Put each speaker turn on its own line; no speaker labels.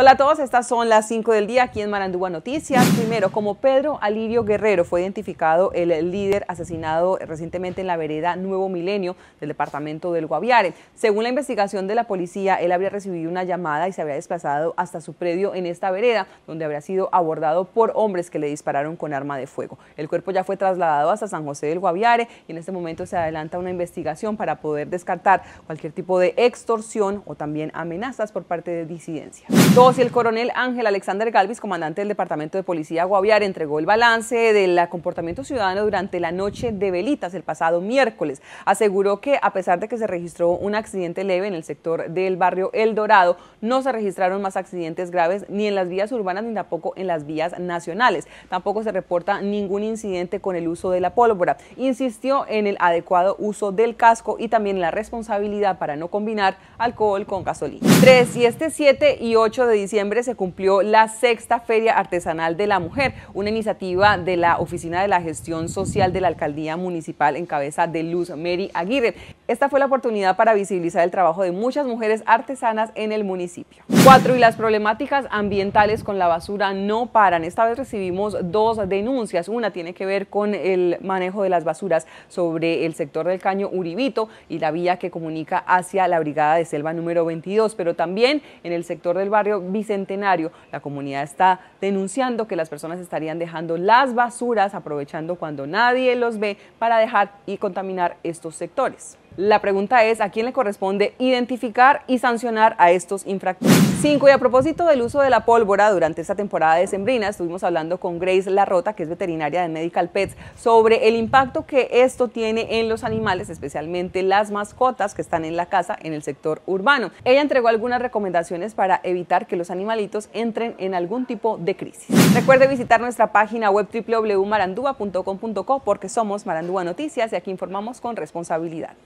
Hola a todos, estas son las 5 del día aquí en Marandúa Noticias. Primero, como Pedro Alirio Guerrero fue identificado el líder asesinado recientemente en la vereda Nuevo Milenio del departamento del Guaviare. Según la investigación de la policía, él habría recibido una llamada y se había desplazado hasta su predio en esta vereda, donde habría sido abordado por hombres que le dispararon con arma de fuego. El cuerpo ya fue trasladado hasta San José del Guaviare y en este momento se adelanta una investigación para poder descartar cualquier tipo de extorsión o también amenazas por parte de disidencia el coronel Ángel Alexander Galvis, comandante del Departamento de Policía Guaviar, entregó el balance del comportamiento ciudadano durante la noche de velitas el pasado miércoles. Aseguró que a pesar de que se registró un accidente leve en el sector del barrio El Dorado, no se registraron más accidentes graves ni en las vías urbanas ni tampoco en las vías nacionales. Tampoco se reporta ningún incidente con el uso de la pólvora. Insistió en el adecuado uso del casco y también la responsabilidad para no combinar alcohol con gasolina. 3 y este 7 y 8 de diciembre se cumplió la sexta Feria Artesanal de la Mujer, una iniciativa de la Oficina de la Gestión Social de la Alcaldía Municipal en cabeza de Luz Mary Aguirre. Esta fue la oportunidad para visibilizar el trabajo de muchas mujeres artesanas en el municipio. Cuatro, y las problemáticas ambientales con la basura no paran. Esta vez recibimos dos denuncias. Una tiene que ver con el manejo de las basuras sobre el sector del caño Uribito y la vía que comunica hacia la brigada de selva número 22, pero también en el sector del barrio bicentenario. La comunidad está denunciando que las personas estarían dejando las basuras, aprovechando cuando nadie los ve para dejar y contaminar estos sectores. La pregunta es a quién le corresponde identificar y sancionar a estos infractores. Cinco, y a propósito del uso de la pólvora durante esta temporada de Sembrina, estuvimos hablando con Grace Larrota, que es veterinaria de Medical Pets, sobre el impacto que esto tiene en los animales, especialmente las mascotas que están en la casa en el sector urbano. Ella entregó algunas recomendaciones para evitar que los animalitos entren en algún tipo de crisis. Recuerde visitar nuestra página web www.marandúa.com.co porque somos Marandúa Noticias y aquí informamos con responsabilidad.